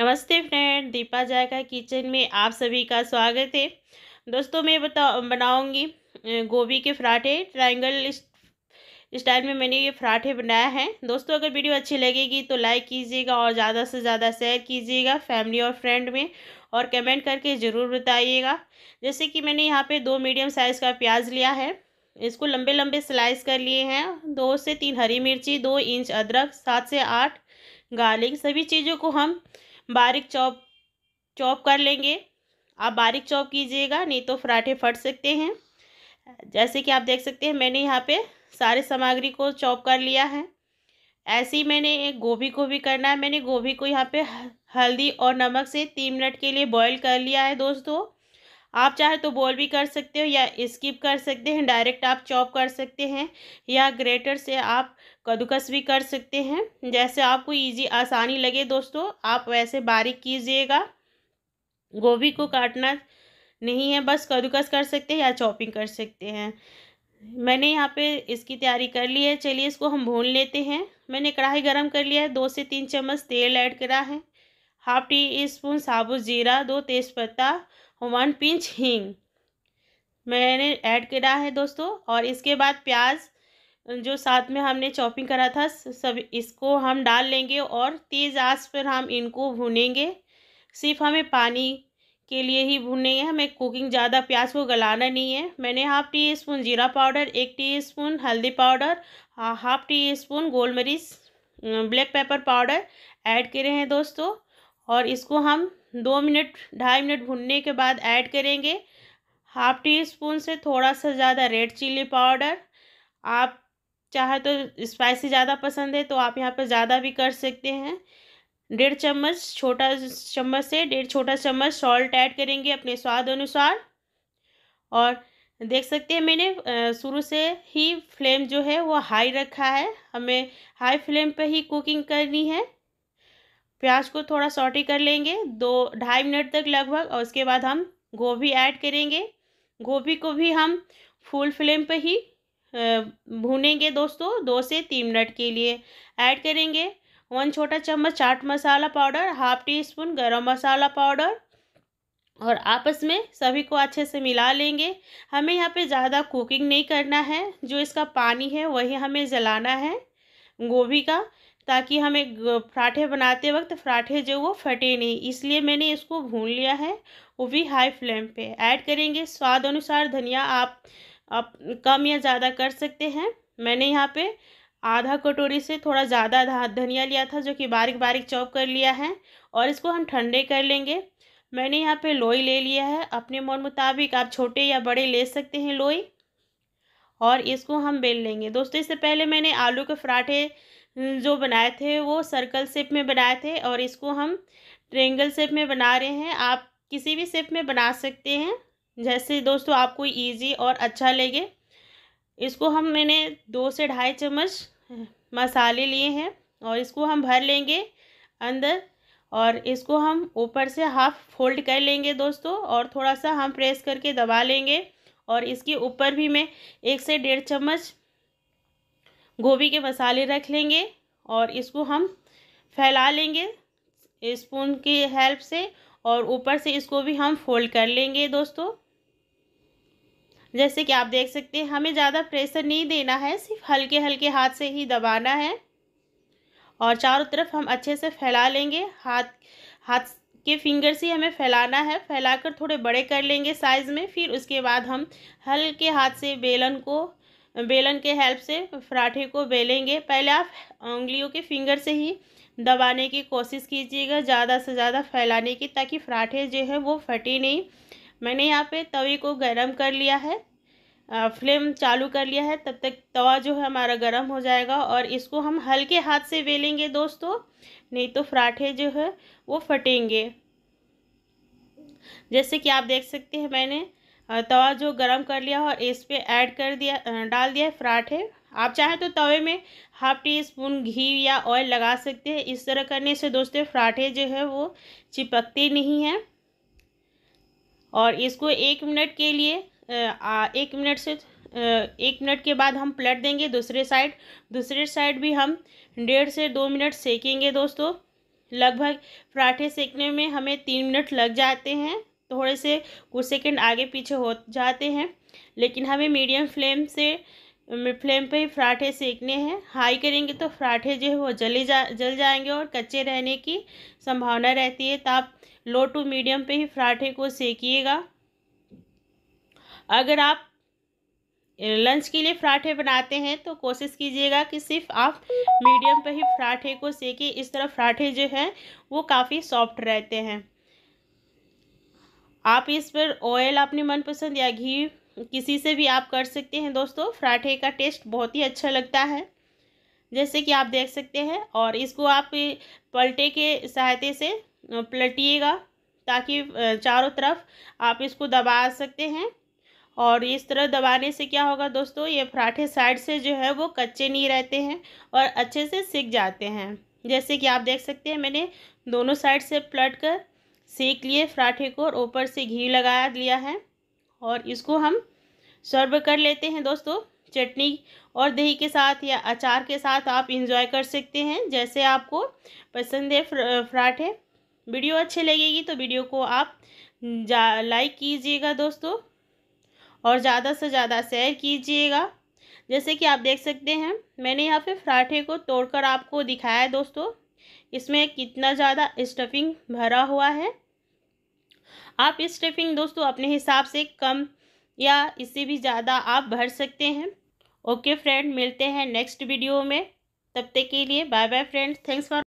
नमस्ते फ्रेंड दीपा जायका किचन में आप सभी का स्वागत है दोस्तों मैं बता बनाऊँगी गोभी के पराठे ट्रायंगल स्टाइल में मैंने ये पराठे बनाया है दोस्तों अगर वीडियो अच्छी लगेगी तो लाइक कीजिएगा और ज़्यादा से ज़्यादा शेयर कीजिएगा फैमिली और फ्रेंड में और कमेंट करके ज़रूर बताइएगा जैसे कि मैंने यहाँ पे दो मीडियम साइज़ का प्याज लिया है इसको लंबे लंबे स्लाइस कर लिए हैं दो से तीन हरी मिर्ची दो इंच अदरक सात से आठ गार्लिक सभी चीज़ों को हम बारीक चॉप चॉप कर लेंगे आप बारीक चॉप कीजिएगा नहीं तो पराठे फट सकते हैं जैसे कि आप देख सकते हैं मैंने यहाँ पे सारे सामग्री को चॉप कर लिया है ऐसे ही मैंने गोभी को भी करना है मैंने गोभी को यहाँ पे हल्दी और नमक से तीन मिनट के लिए बॉईल कर लिया है दोस्तों आप चाहे तो बॉल भी कर सकते हो या स्किप कर सकते हैं डायरेक्ट आप चॉप कर सकते हैं या ग्रेटर से आप कदूकस भी कर सकते हैं जैसे आपको इजी आसानी लगे दोस्तों आप वैसे बारीक कीजिएगा गोभी को काटना नहीं है बस कदूकस कर सकते हैं या चॉपिंग कर सकते हैं मैंने यहाँ पे इसकी तैयारी कर ली है चलिए इसको हम भून लेते हैं मैंने कढ़ाई गरम कर लिया है दो से तीन चम्मच तेल ऐड करा है हाफ टी स्पून साबुत जीरा दो तेज़पत्ता वन पिंच हींग मैंने ऐड करा है दोस्तों और इसके बाद प्याज जो साथ में हमने चॉपिंग करा था सब इसको हम डाल लेंगे और तेज़ आंच पर हम इनको भूनेंगे सिर्फ हमें पानी के लिए ही हैं हमें कुकिंग ज़्यादा प्याज को गलाना नहीं है मैंने हाफ़ टी स्पून जीरा पाउडर एक टी स्पून हल्दी पाउडर हाफ़ टी स्पून गोल मरीच ब्लैक पेपर पाउडर ऐड करे हैं दोस्तों और इसको हम दो मिनट ढाई मिनट भुनने के बाद ऐड करेंगे हाफ टी स्पून से थोड़ा सा ज़्यादा रेड चिल्ली पाउडर आप चाहे तो स्पाइसी ज़्यादा पसंद है तो आप यहाँ पर ज़्यादा भी कर सकते हैं डेढ़ चम्मच छोटा चम्मच से डेढ़ छोटा चम्मच सॉल्ट ऐड करेंगे अपने स्वाद अनुसार और देख सकते हैं मैंने शुरू से ही फ्लेम जो है वो हाई रखा है हमें हाई फ्लेम पे ही कुकिंग करनी है प्याज को थोड़ा सॉटी कर लेंगे दो ढाई मिनट तक लगभग और उसके बाद हम गोभी ऐड करेंगे गोभी को भी हम फुल फ्लेम पर ही भूनेंगे दोस्तों दो से तीन मिनट के लिए ऐड करेंगे वन छोटा चम्मच चाट मसाला पाउडर हाफ टी स्पून गरम मसाला पाउडर और आपस में सभी को अच्छे से मिला लेंगे हमें यहाँ पे ज़्यादा कुकिंग नहीं करना है जो इसका पानी है वही हमें जलाना है गोभी का ताकि हमें पराठे बनाते वक्त पराठे जो वो फटे नहीं इसलिए मैंने इसको भून लिया है वो भी हाई फ्लेम पे ऐड करेंगे स्वाद अनुसार धनिया आप आप कम या ज़्यादा कर सकते हैं मैंने यहाँ पे आधा कटोरी से थोड़ा ज़्यादा धनिया लिया था जो कि बारीक बारीक चॉप कर लिया है और इसको हम ठंडे कर लेंगे मैंने यहाँ पे लोई ले लिया है अपने मन मुताबिक आप छोटे या बड़े ले सकते हैं लोई और इसको हम बेल लेंगे दोस्तों इससे पहले मैंने आलू के पराठे जो बनाए थे वो सर्कल शेप में बनाए थे और इसको हम ट्रेंगल शेप में बना रहे हैं आप किसी भी शेप में बना सकते हैं जैसे दोस्तों आपको इजी और अच्छा लगे इसको हम मैंने दो से ढाई चम्मच मसाले लिए हैं और इसको हम भर लेंगे अंदर और इसको हम ऊपर से हाफ फोल्ड कर लेंगे दोस्तों और थोड़ा सा हम प्रेस करके दबा लेंगे और इसके ऊपर भी मैं एक से डेढ़ चम्मच गोभी के मसाले रख लेंगे और इसको हम फैला लेंगे स्पून की हेल्प से और ऊपर से इसको भी हम फोल्ड कर लेंगे दोस्तों जैसे कि आप देख सकते हैं हमें ज़्यादा प्रेशर नहीं देना है सिर्फ हल्के हल्के हाथ से ही दबाना है और चारों तरफ हम अच्छे से फैला लेंगे हाथ हाथ के फिंगर से हमें फैलाना है फैलाकर थोड़े बड़े कर लेंगे साइज़ में फिर उसके बाद हम हल्के हाथ से बेलन को बेलन के हेल्प से पराठे को बेलेंगे पहले आप उंगलियों के फिंगर से ही दबाने की कोशिश कीजिएगा ज़्यादा से ज़्यादा फैलाने की ताकि पराठे जो है वो फटे नहीं मैंने यहाँ पे तवे को गर्म कर लिया है फ्लेम चालू कर लिया है तब तक तवा जो है हमारा गर्म हो जाएगा और इसको हम हल्के हाथ से बेलेंगे दोस्तों नहीं तो पराठे जो है वो फटेंगे जैसे कि आप देख सकते हैं मैंने तवा जो गरम कर लिया और इस पर ऐड कर दिया डाल दिया है पराठे आप चाहें तो तवे में हाफ टी स्पून घी या ऑयल लगा सकते हैं इस तरह करने से दोस्तों पराठे जो है वो चिपकते नहीं हैं और इसको एक मिनट के लिए एक मिनट से एक मिनट के बाद हम पलट देंगे दूसरे साइड दूसरे साइड भी हम डेढ़ से दो मिनट सेकेंगे दोस्तों लगभग पराठे सेकने में हमें तीन मिनट लग जाते हैं थोड़े से कुछ सेकंड आगे पीछे हो जाते हैं लेकिन हमें मीडियम फ्लेम से फ्लेम पे ही पराठे सेकने हैं हाई करेंगे तो पराठे जो है वो जले जा जल जाएंगे और कच्चे रहने की संभावना रहती है तो आप लो टू मीडियम पे ही पराठे को सेकिएगा अगर आप लंच के लिए पराठे बनाते हैं तो कोशिश कीजिएगा कि सिर्फ आप मीडियम पर ही पराठे को सेकें इस तरह पराठे जो हैं वो काफ़ी सॉफ्ट रहते हैं आप इस पर ऑयल अपने मनपसंद या घी किसी से भी आप कर सकते हैं दोस्तों पराठे का टेस्ट बहुत ही अच्छा लगता है जैसे कि आप देख सकते हैं और इसको आप पलटे के सहायते से पलटिएगा ताकि चारों तरफ आप इसको दबा सकते हैं और इस तरह दबाने से क्या होगा दोस्तों ये पराठे साइड से जो है वो कच्चे नहीं रहते हैं और अच्छे से सीख जाते हैं जैसे कि आप देख सकते हैं मैंने दोनों साइड से पलट कर सीख लिए पराठे को और ऊपर से घी लगा लिया है और इसको हम सर्व कर लेते हैं दोस्तों चटनी और दही के साथ या अचार के साथ आप इंजॉय कर सकते हैं जैसे आपको पसंद है पराठे वीडियो अच्छी लगेगी तो वीडियो को आप जा लाइक कीजिएगा दोस्तों और ज़्यादा से ज़्यादा शेयर कीजिएगा जैसे कि आप देख सकते हैं मैंने यहाँ पे पराठे को तोड़कर आपको दिखाया है दोस्तों इसमें कितना ज़्यादा स्टफिंग भरा हुआ है आप स्टफिंग दोस्तों अपने हिसाब से कम या इससे भी ज़्यादा आप भर सकते हैं ओके फ्रेंड मिलते हैं नेक्स्ट वीडियो में तब तक के लिए bye bye friends thanks for